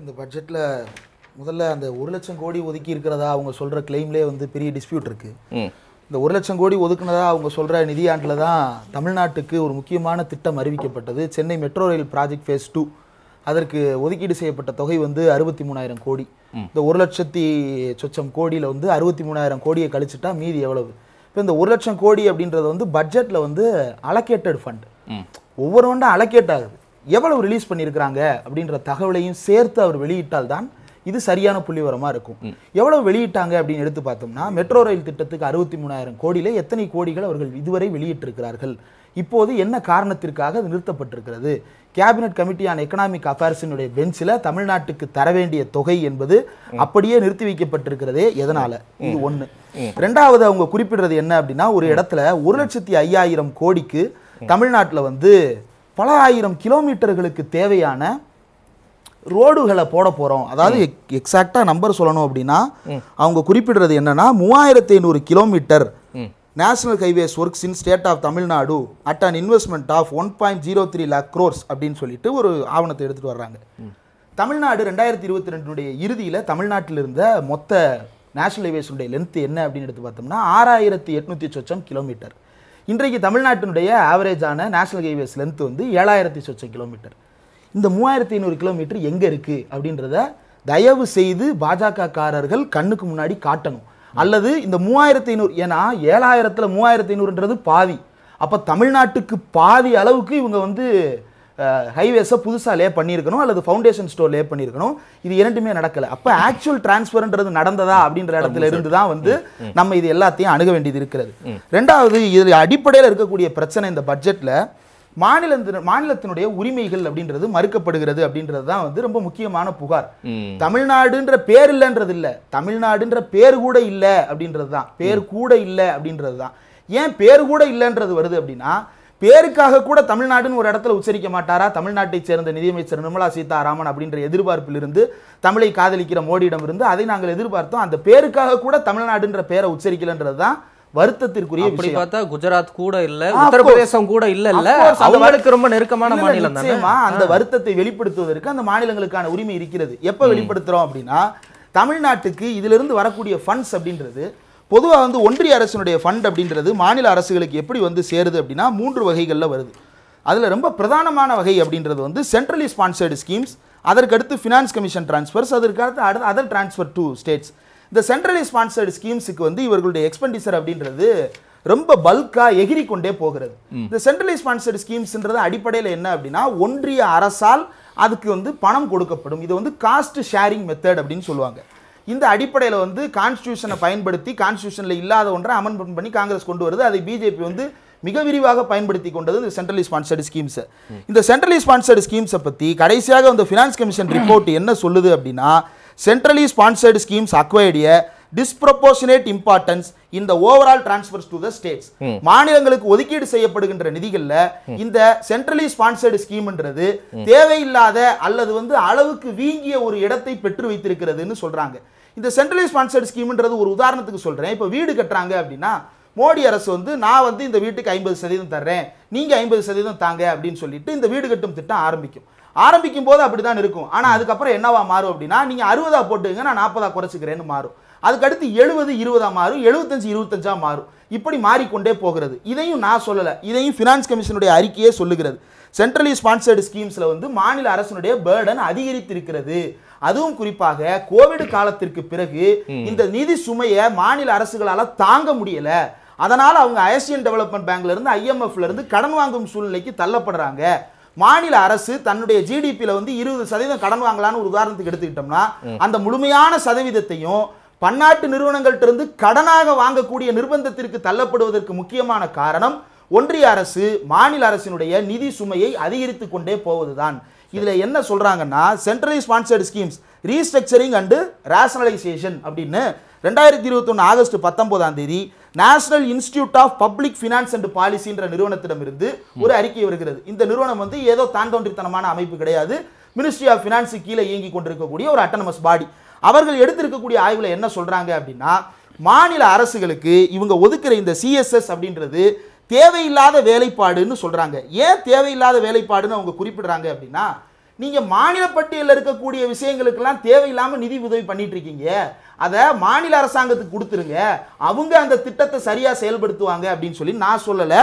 இந்த பட்ஜெட்டில் முதல்ல அந்த ஒரு லட்சம் கோடி ஒதுக்கி இருக்கிறதா அவங்க சொல்கிற கிளைம்லேயே வந்து பெரிய டிஸ்பியூட் இருக்குது இந்த ஒரு லட்சம் கோடி ஒதுக்குனதா அவங்க சொல்கிற நிதியாண்டில் தான் தமிழ்நாட்டுக்கு ஒரு முக்கியமான திட்டம் அறிவிக்கப்பட்டது Chennai metro rail project phase two அதற்கு ஒதுக்கீடு செய்யப்பட்ட தொகை வந்து அறுபத்தி மூணாயிரம் கோடி இந்த ஒரு லட்சத்தி சொச்சம் கோடியில் வந்து அறுபத்தி மூணாயிரம் கோடியை கழிச்சுட்டா மீதி எவ்வளவு இப்போ இந்த ஒரு லட்சம் கோடி அப்படின்றது வந்து பட்ஜெட்டில் வந்து அலகேட்டட் ஃபண்ட் ஒவ்வொரு ஒன்றும் அலகேட் ஆகுது எவ்வளவு ரிலீஸ் பண்ணியிருக்கிறாங்க அப்படின்ற தகவலையும் சேர்த்து அவர் வெளியிட்டால் தான் இது சரியான புள்ளிவரமாக இருக்கும் எவ்வளவு வெளியிட்டாங்க அப்படின்னு எடுத்து பார்த்தோம்னா மெட்ரோ ரயில் திட்டத்துக்கு அறுபத்தி மூணாயிரம் கோடியில் எத்தனை கோடிகள் அவர்கள் இதுவரை வெளியிட்டிருக்கிறார்கள் இப்போது என்ன காரணத்திற்காக அது நிறுத்தப்பட்டிருக்கிறது கேபினட் கமிட்டி ஆன் எக்கனாமிக் அஃபேர்ஸினுடைய பெஞ்சில் தமிழ்நாட்டுக்கு தர வேண்டிய தொகை என்பது அப்படியே நிறுத்தி வைக்கப்பட்டிருக்கிறதே எதனால இது ஒன்று ரெண்டாவது அவங்க குறிப்பிடுறது என்ன அப்படின்னா ஒரு இடத்துல ஒரு லட்சத்தி ஐயாயிரம் கோடிக்கு தமிழ்நாட்டில் வந்து பல ஆயிரம் கிலோமீட்டர்களுக்கு தேவையான ரோடுகளை போட போகிறோம் அதாவது எக்ஸாக்டாக நம்பர் சொல்லணும் அப்படின்னா அவங்க குறிப்பிடுறது என்னன்னா மூவாயிரத்தி ஐநூறு kilometre national highways works in state of Tamil Nadu at an investment of one point zero three lakh crores அப்படின்னு சொல்லிட்டு ஒரு ஆவணத்தை எடுத்துகிட்டு வர்றாங்க தமிழ்நாடு ரெண்டாயிரத்தி இருபத்தி ரெண்டுடைய இறுதியில் தமிழ்நாட்டில் இருந்த மொத்த நேஷனல் ஹைவேஸுடைய லென்த் என்ன அப்படின்னு எடுத்து பார்த்தோம்னா ஆறாயிரத்தி எட்நூற்றி சொச்சம் கிலோமீட்டர் இன்றைக்கு தமிழ்நாட்டினுடைய ஆவரேஜான நேஷனல் ஹைவேஸ் லென்த் வந்து ஏழாயிரத்தி சொச்சம் கிலோமீட்டர் இந்த மூவாயிரத்தி ஐநூறு கிலோமீட்டர் எங்கே இருக்குது அப்படின்றத தயவு செய்து பாஜக காரர்கள் கண்ணுக்கு முன்னாடி காட்டணும் அல்லது இந்த மூவாயிரத்தி ஐநூறு ஏன்னா ஏழாயிரத்தில் மூவாயிரத்தி ஐநூறுன்றது பாதி அப்போ தமிழ்நாட்டுக்கு பாதி அளவுக்கு இவங்க வந்து ஹைவேஸை புதுசாக லே பண்ணியிருக்கணும் அல்லது ஃபவுண்டேஷன் ஸ்டோர் லே பண்ணியிருக்கணும் இது இரண்டுமே நடக்கலை அப்போ ஆக்சுவல் டிரான்ஸ்ஃபர்ன்றது நடந்ததா அப்படின்ற இடத்துல இருந்து தான் வந்து நம்ம இது எல்லாத்தையும் அணுக வேண்டியது இருக்கிறது ரெண்டாவது இது அடிப்படையில் இருக்கக்கூடிய பிரச்சனை இந்த பட்ஜெட்டில் மாநில மாநிலத்தினுடைய உரிமைகள் அப்படின்றது மறுக்கப்படுகிறது அப்படின்றது தான் வந்து ரொம்ப முக்கியமான புகார் தமிழ்நாடுன்ற பேர் இல்லைன்றது இல்லை தமிழ்நாடுன்ற பேர் கூட இல்லை அப்படின்றது தான் பேர் கூட இல்லை அப்படின்றது தான் ஏன் பேர் கூட இல்லைன்றது வருது அப்படின்னா பேருக்காக கூட தமிழ்நாடுன்னு ஒரு இடத்துல உச்சரிக்க மாட்டாரா தமிழ்நாட்டை சேர்ந்த நிதியமைச்சர் நிர்மலா சீதாராமன் அப்படின்ற எதிர்பார்ப்பிலிருந்து தமிழை காதலிக்கிற மோடியிடம் இருந்து அதை நாங்கள் எதிர்பார்த்தோம் அந்த பேருக்காக கூட தமிழ்நாடுன்ற பேரை உச்சரிக்கலன்றது தான் வருத்தத்திற்குரிய பார்த்தா குஜராத் கூட இல்ல உத்தரப்பிரதேசம் கூட இல்ல இல்ல அவங்களுக்கு ரொம்ப நெருக்கமான மாநிலம் அந்த வருத்தத்தை வெளிப்படுத்துவதற்கு அந்த மாநிலங்களுக்கான உரிமை இருக்கிறது எப்ப வெளிப்படுத்துறோம் அப்படின்னா தமிழ்நாட்டுக்கு இதிலிருந்து வரக்கூடிய ஃபண்ட்ஸ் அப்படின்றது பொதுவாக வந்து ஒன்றிய அரசினுடைய ஃபண்ட் அப்படின்றது மாநில அரசுகளுக்கு எப்படி வந்து சேருது அப்படின்னா மூன்று வகைகளில் வருது அதில் ரொம்ப பிரதானமான வகை அப்படின்றது வந்து சென்ட்ரலி ஸ்பான்சர்டு ஸ்கீம்ஸ் அதற்கடுத்து ஃபினான்ஸ் கமிஷன் டிரான்ஸ்ஃபர்ஸ் அதற்கடுத்து அடுத்து அதர் டிரான்ஸ்ஃபர் டு ஸ்டேட்ஸ் இந்த சென்ட்ரலி ஸ்பான்சர்டு ஸ்கீம்ஸுக்கு வந்து இவர்களுடைய எக்ஸ்பெண்டிச்சர் அப்படின்றது ரொம்ப பல்காக எகிரி கொண்டே போகிறது இந்த சென்ட்ரலி ஸ்பான்சர்டு ஸ்கீம்ஸ்ன்றது அடிப்படையில் என்ன அப்படின்னா ஒன்றிய அரசால் அதுக்கு வந்து பணம் கொடுக்கப்படும் இது வந்து காஸ்ட் ஷேரிங் மெத்தட் அப்படின்னு சொல்லுவாங்க இந்த அடிப்படையில் வந்து கான்ஸ்டியூஷனை பயன்படுத்தி கான்ஸ்டியூஷனில் இல்லாத ஒன்றை அமெண்ட்மெண்ட் பண்ணி காங்கிரஸ் கொண்டு வருது அதை பிஜேபி வந்து மிக விரிவாக பயன்படுத்தி கொண்டது இந்த சென்ட்ரலி ஸ்பான்சர்டு ஸ்கீம்ஸை இந்த சென்ட்ரலி ஸ்பான்சர்டு ஸ்கீம்ஸை பற்றி கடைசியாக வந்து ஃபினான்ஸ் கமிஷன் ரிப்போர்ட் என்ன சொல்லுது அப்படின்னா centrally sponsored schemes acquired a disproportionate importance இந்த overall transfers to the states மாநிலங்களுக்கு ஒதுக்கீடு செய்யப்படுகின்ற நிதிகள்ல hmm. இந்த சென்ட்ரலி ஸ்பான்சர்டு ஸ்கீம்ன்றது தேவையில்லாத அல்லது வந்து அளவுக்கு வீங்கிய ஒரு இடத்தை பெற்று வைத்திருக்கிறதுன்னு சொல்றாங்க இந்த சென்ட்ரலி ஸ்பான்சர்டு ஸ்கீம்ன்றது ஒரு உதாரணத்துக்கு சொல்றேன் இப்போ வீடு கட்டுறாங்க அப்படின்னா மோடி அரசு வந்து நான் வந்து இந்த வீட்டுக்கு ஐம்பது சதவீதம் தர்றேன் நீங்கள் ஐம்பது சதவீதம் தாங்க அப்படின்னு சொல்லிட்டு இந்த வீடு கட்டும் திட்டம் ஆரம்பிக்கும் ஆரம்பிக்கும் போது அப்படி தான் இருக்கும் ஆனால் அதுக்கப்புறம் என்னவா மாறும் அப்படின்னா நீங்கள் அறுபதா போட்டுங்க நான் நாற்பதா குறைச்சிக்கிறேன்னு மாறும் அதுக்கடுத்து எழுபது இருபதாக மாறும் எழுபத்தஞ்சு இருபத்தஞ்சாக மாறும் இப்படி மாறிக்கொண்டே போகிறது இதையும் நான் சொல்லலை இதையும் ஃபினான்ஸ் கமிஷனுடைய அறிக்கையே சொல்லுகிறது சென்ட்ரலி ஸ்பான்சர்டு ஸ்கீம்ஸில் வந்து மாநில அரசுடைய பேர்டன் அதிகரித்திருக்கிறது அதுவும் குறிப்பாக கோவிட் காலத்திற்கு பிறகு இந்த நிதி சுமையை மாநில அரசுகளால் தாங்க முடியலை அதனால் அவங்க ஐஎஸ்டியன் டெவலப்மெண்ட் பேங்க்ல இருந்து ஐஎம்எஃப்ல இருந்து கடன் வாங்கும் சூழ்நிலைக்கு தள்ளப்படுறாங்க மாநில அரசு தன்னுடைய ஜிடிபியில் வந்து இருபது சதவீதம் கடன் வாங்கலான்னு ஒரு உதாரணத்துக்கு எடுத்துக்கிட்டோம்னா அந்த முழுமையான சதவீதத்தையும் பன்னாட்டு நிறுவனங்கள்டிருந்து கடனாக வாங்கக்கூடிய நிர்பந்தத்திற்கு தள்ளப்படுவதற்கு முக்கியமான காரணம் ஒன்றிய அரசு மாநில அரசினுடைய நிதி சுமையை அதிகரித்து கொண்டே போவதுதான் இதில் என்ன சொல்கிறாங்கன்னா centrally sponsored schemes restructuring and rationalisation அப்படின்னு ரெண்டாயிரத்தி இருபத்தொன்று ஆகஸ்ட் பத்தொன்பதாம் தேதி national institute of public finance and பாலிசின்ற நிறுவனத்திடமிருந்து ஒரு அறிக்கை வருகிறது இந்த நிறுவனம் வந்து ஏதோ தாண்டோன்றித்தனமான அமைப்பு கிடையாது மினிஸ்ட்ரி ஆஃப் ஃபினான்ஸு கீழே இயங்கி கொண்டிருக்கக்கூடிய ஒரு அட்டனமஸ் பாடி அவர்கள் எடுத்திருக்கக்கூடிய ஆய்வில் என்ன சொல்கிறாங்க அப்படின்னா மாநில அரசுகளுக்கு இவங்க ஒதுக்குற இந்த சிஎஸ்எஸ் அப்படின்றது தேவையில்லாத வேலைப்பாடுன்னு சொல்கிறாங்க ஏன் தேவையில்லாத வேலைப்பாடுன்னு அவங்க குறிப்பிடுறாங்க அப்படின்னா நீங்கள் மாநில பட்டியலில் இருக்கக்கூடிய விஷயங்களுக்கெல்லாம் தேவையில்லாமல் நிதி உதவி பண்ணிகிட்ருக்கீங்க அதை மாநில அரசாங்கத்துக்கு கொடுத்துருங்க அவங்க அந்த திட்டத்தை சரியாக செயல்படுத்துவாங்க அப்படின்னு சொல்லி நான் சொல்லலை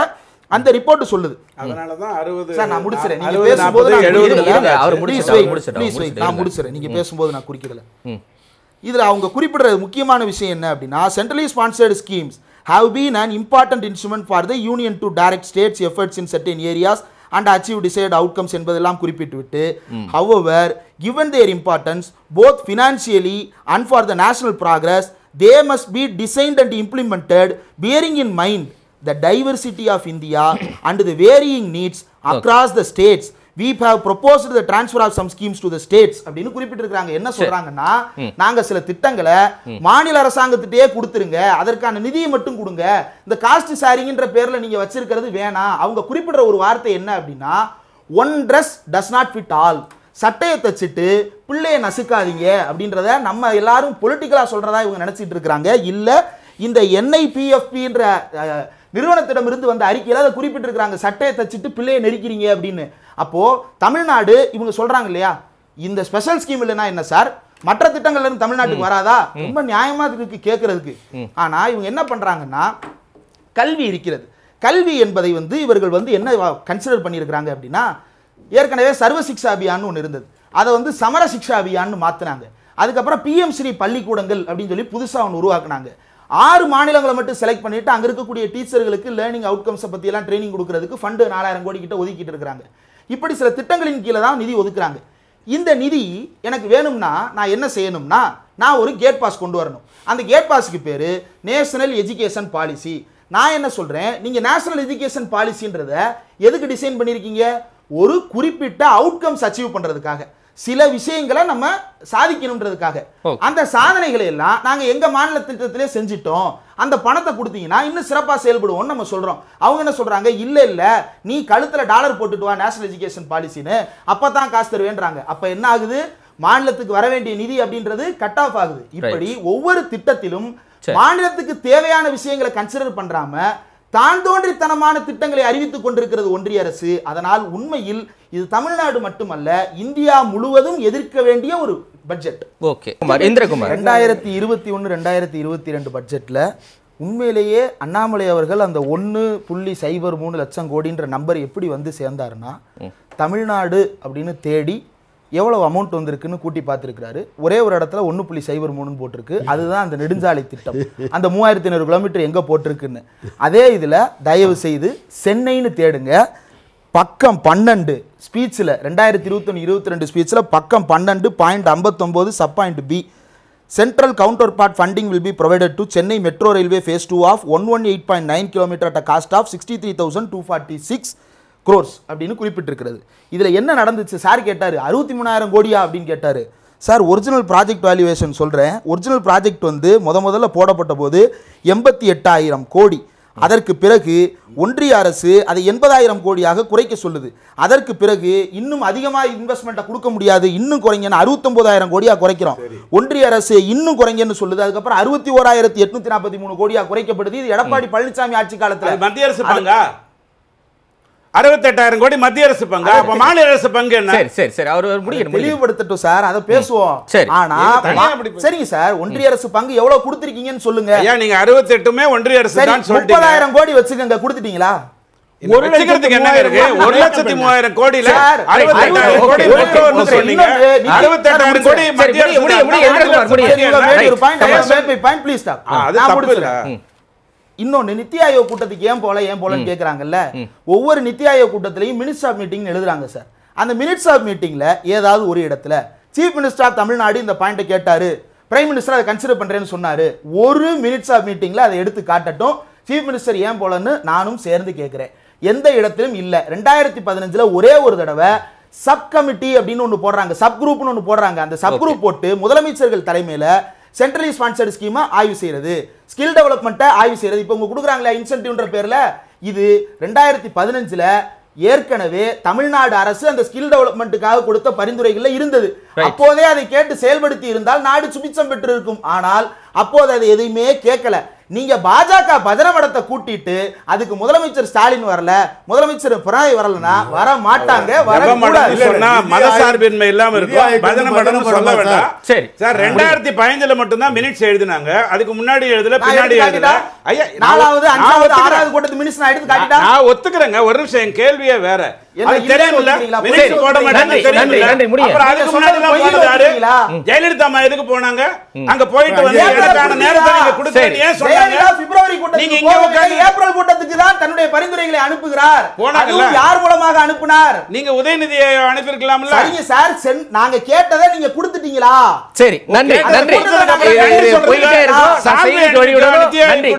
அந்த ரிப்போர்ட் சொல்லுது அதனால தான் நான் நீங்க பேசும்போது நான் முடிச்சிடறேன் நீங்க பேசும்போது நான் அவங்க குறிப்பிடுற முக்கியமான விஷயம் என்ன அப்படின்னா centrally sponsored schemes have been an important instrument for the union to direct states efforts in certain areas and achieve desired outcomes என்பதெல்லாம் குறிப்பிட்டு விட்டு however given their importance both financially and for the national progress they must be designed and implemented bearing in mind the diversity of India and the varying needs across the states we have proposed the transfer of some schemes to the states அப்படின்னு குறிப்பிட்டிருக்காங்க என்ன சொல்றாங்கன்னா நாங்க சில திட்டங்களை மாநில அரசாங்கத்திட்டே கொடுத்துருங்க அதற்கான நிதியை மட்டும் கொடுங்க இந்த காஸ்ட் ஷேரிங்ன்ற பேர்ல நீங்க வச்சிருக்கிறது வேணாம் அவங்க குறிப்பிடுற ஒரு வார்த்தை என்ன அப்படின்னா one dress does not fit all சட்டையை தச்சுட்டு பிள்ளையை நசுக்காதீங்க அப்படின்றத நம்ம எல்லாரும் பொலிட்டிக்கலா சொல்றதா இவங்க நினைச்சிட்டு இருக்கிறாங்க இல்லை இந்த நிறுவனத்திடம் நிறுவனத்திடமிருந்து வந்த அறிக்கையில் அதை குறிப்பிட்டிருக்கிறாங்க சட்டையை தச்சுட்டு பிள்ளையை நெருக்கிறீங்க அப்படின்னு அப்போது தமிழ்நாடு இவங்க சொல்கிறாங்க இல்லையா இந்த ஸ்பெஷல் ஸ்கீம் இல்லைன்னா என்ன சார் மற்ற திட்டங்கள்ல இருந்து தமிழ்நாட்டுக்கு வராதா ரொம்ப நியாயமா இருக்கு கேட்கறதுக்கு ஆனா இவங்க என்ன பண்றாங்கன்னா கல்வி இருக்கிறது கல்வி என்பதை வந்து இவர்கள் வந்து என்ன கன்சிடர் பண்ணியிருக்கிறாங்க அப்படின்னா ஏற்கனவே சர்வ சிக்ஷா அபியான்னு ஒன்று இருந்தது அதை வந்து சமர சிக்ஷா அபியான்னு மாற்றினாங்க அதுக்கப்புறம் பிஎம் ஸ்ரீ பள்ளிக்கூடங்கள் அப்படின்னு சொல்லி புதுசாக ஒன்று உருவாக்குனாங்க ஆறு மாநிலங்களை மட்டும் செலக்ட் பண்ணிட்டு அங்கே இருக்கக்கூடிய டீச்சர்களுக்கு லேர்னிங் அவுட்கம்ஸை பற்றியெல்லாம் ட்ரைனிங் கொடுக்கறதுக்கு ஃபண்டு நாலாயிரம் கோடி கிட்ட ஒதுக்கிட்டு இருக்கிறாங்க இப்படி சில திட்டங்களின் கீழே தான் நிதி ஒதுக்குறாங்க இந்த நிதி எனக்கு வேணும்னா நான் என்ன செய்யணும்னா நான் ஒரு கேட் பாஸ் கொண்டு வரணும் அந்த கேட் பாஸுக்கு பேர் நேஷனல் எஜுகேஷன் பாலிசி நான் என்ன சொல்கிறேன் நீங்கள் நேஷனல் எஜுகேஷன் பாலிசின்றத எதுக்கு டிசைன் பண்ணியிருக்கீங்க ஒரு குறிப்பிட்ட அவுட்கம்ஸ் அச்சீவ் பண்ணுறதுக்காக சில விஷயங்களை நம்ம சாதிக்கணுன்றதுக்காக அந்த சாதனைகளை எல்லாம் நாங்க எங்க மாநில திட்டத்திலே செஞ்சிட்டோம் அந்த பணத்தை கொடுத்தீங்கன்னா இன்னும் சிறப்பாக செயல்படுவோம்னு நம்ம சொல்றோம் அவங்க என்ன சொல்றாங்க இல்லை இல்ல நீ கழுத்துல டாலர் போட்டுட்டு வா நேஷனல் எஜுகேஷன் பாலிசின்னு அப்பதான் காசு தருவேன்றாங்க அப்ப என்ன ஆகுது மாநிலத்துக்கு வர வேண்டிய நிதி அப்படின்றது கட் ஆஃப் ஆகுது இப்படி ஒவ்வொரு திட்டத்திலும் மாநிலத்துக்கு தேவையான விஷயங்களை கன்சிடர் பண்றாம தான் தோன்றித்தனமான திட்டங்களை அறிவித்துக் கொண்டிருக்கிறது ஒன்றிய அரசு அதனால் உண்மையில் இது தமிழ்நாடு மட்டுமல்ல இந்தியா முழுவதும் எதிர்க்க வேண்டிய ஒரு பட்ஜெட் ஓகே இந்திரகுமார் ரெண்டாயிரத்தி இருபத்தி ஒன்று ரெண்டாயிரத்தி இருபத்தி ரெண்டு பட்ஜெட்டில் உண்மையிலேயே அண்ணாமலை அவர்கள் அந்த ஒன்று புள்ளி சைபர் மூணு லட்சம் கோடின்ற நம்பர் எப்படி வந்து சேர்ந்தாருன்னா தமிழ்நாடு அப்படின்னு தேடி எவ்வளவு அமௌண்ட் வந்திருக்குன்னு கூட்டி பார்த்துருக்காரு ஒரே ஒரு இடத்துல ஒன்னு புள்ளி சைபர் மூணுன்னு போட்டிருக்கு அதுதான் அந்த நெடுஞ்சாலை திட்டம் அந்த மூவாயிரத்தி ஐநூறு கிலோமீட்டர் எங்கே போட்டிருக்குன்னு அதே இதுல தயவு செய்து சென்னைன்னு தேடுங்க பக்கம் பன்னெண்டு ஸ்பீச்சில் ரெண்டாயிரத்தி ஒன்று இருபத்தி ரெண்டு ஸ்பீச்சில் பக்கம் பன்னெண்டு பாயிண்ட் ஐம்பத்தொம்போது sub point B central counterpart funding will be provided to Chennai metro railway phase two of one one eight point nine kilometre at cost of sixty three thousand two forty six crores அப்படின்னு குறிப்பிட்டிருக்கிறது இதில் என்ன நடந்துச்சு sir கேட்டார் அறுபத்தி மூணாயிரம் கோடியா அப்படின்னு கேட்டார் சார் ஒரிஜினல் ப்ராஜெக்ட் வேல்யூவேஷன் சொல்கிறேன் ஒரிஜினல் ப்ராஜெக்ட் வந்து முத முதல்ல போடப்பட்ட போது எண்பத்தி எட்டாயிரம் கோடி அதற்கு பிறகு ஒன்றிய அரசு அதை எண்பதாயிரம் கோடியாக குறைக்க சொல்லுது அதற்கு பிறகு இன்னும் அதிகமாக இன்வெஸ்ட்மெண்ட்டை கொடுக்க முடியாது இன்னும் குறைங்கன்னு அறுபத்தொம்போதாயிரம் கோடியாக குறைக்கிறோம் ஒன்றிய அரசு இன்னும் குறைங்கன்னு சொல்லுது அதுக்கப்புறம் அறுபத்தி ஓராயிரத்தி எட்நூத்தி நாற்பத்தி மூணு கோடியாக குறைக்கப்படுது இது எடப்பாடி பழனிசாமி ஆட்சி காலத்தில் மத்திய அரசு அறுபத்தெட்டாயிரம் கோடி மத்திய அரசு பங்கு அப்ப மாநில அரசு பங்கு என்ன சரி சரி சரி அவர் முடியும் தெளிவுபடுத்தட்டும் சார் அதை பேசுவோம் சரி ஆனா சரிங்க சார் ஒன்றிய அரசு பங்கு எவ்வளவு கொடுத்துருக்கீங்கன்னு சொல்லுங்க ஏன் நீங்க அறுபத்தெட்டுமே ஒன்றிய அரசு தான் முப்பதாயிரம் கோடி வச்சுக்கோங்க கொடுத்துட்டீங்களா ஒரு லட்சத்துக்கு என்ன இருக்கு ஒரு லட்சத்தி மூவாயிரம் கோடியில அறுபத்தெட்டாயிரம் கோடி சொன்னீங்க அறுபத்தெட்டாயிரம் கோடி மத்திய அரசு இன்னொன்று நித்தி ஆயோக் கூட்டத்துக்கு ஏன் போல ஏன் போலன்னு கேட்குறாங்கல்ல ஒவ்வொரு நித்தி ஆயோக் கூட்டத்திலையும் மினிட்ஸ் ஆஃப் மீட்டிங் எழுதுறாங்க சார் அந்த மினிட்ஸ் ஆஃப் மீட்டிங்கில் ஏதாவது ஒரு இடத்துல சீஃப் மினிஸ்டர் ஆஃப் தமிழ்நாடு இந்த பாயிண்ட்டை கேட்டார் பிரைம் மினிஸ்டர் அதை கன்சிடர் பண்ணுறேன்னு சொன்னார் ஒரு மினிட்ஸ் ஆஃப் மீட்டிங்கில் அதை எடுத்து காட்டட்டும் சீஃப் மினிஸ்டர் ஏன் போலன்னு நானும் சேர்ந்து கேட்குறேன் எந்த இடத்திலும் இல்லை ரெண்டாயிரத்தி பதினஞ்சில் ஒரே ஒரு தடவை சப் கமிட்டி அப்படின்னு ஒன்று போடுறாங்க சப் குரூப்னு ஒன்று போடுறாங்க அந்த சப் குரூப் போட்டு முதலமைச்சர்கள் தலைமையில் சென்ட்ரலி ஸ்பான்சர்டு ஸ்கீமை ஆய்வு செய்கிறது ஸ்கில் டெவலப்மெண்ட்டை ஆய்வு செய்கிறது இப்போ உங்க கொடுக்குறாங்களே இன்சென்டிவ்ன்ற பேரில் இது ரெண்டாயிரத்தி பதினஞ்சில் ஏற்கனவே தமிழ்நாடு அரசு அந்த ஸ்கில் டெவலப்மெண்ட்டுக்காக கொடுத்த பரிந்துரைகளில் இருந்தது அப்போதே அதை கேட்டு செயல்படுத்தி இருந்தால் நாடு சுபிச்சம் இருக்கும் ஆனால் அப்போது அது எதையுமே கேட்கல நீங்கள் பாஜக பஜனை படத்தை கூட்டிட்டு அதுக்கு முதலமைச்சர் ஸ்டாலின் வரல முதலமைச்சர் பிரணாய் வரலன்னா வர மாட்டாங்க வர மதசார்பின்மை இல்லாம இருக்கும் பஜனை படம் சொல்ல வேண்டாம் சரி சார் ரெண்டாயிரத்தி பதினஞ்சுல மட்டும்தான் மினிட்ஸ் எழுதினாங்க அதுக்கு முன்னாடி எழுதல பின்னாடி எழுதல ஐயா நாலாவது அஞ்சாவது ஆறாவது கூட்டத்து மினிட்ஸ் நான் எடுத்து காட்டிட்டேன் நான் ஒத்துக்கிறேங்க ஒரு நிமிஷம் என் கேள்வியே வேற போனாங்க அங்க போயிட்டு பிப்ரவரி ஏப்ரல் கூட்டத்துக்கு தான் தன்னுடைய பரிந்துரைகளை அனுப்புகிறார் யார் மூலமாக அனுப்புனார் நீங்க உதயநிதியை நாங்க கேட்டதை நீங்க சரி நன்றி நன்றி நன்றி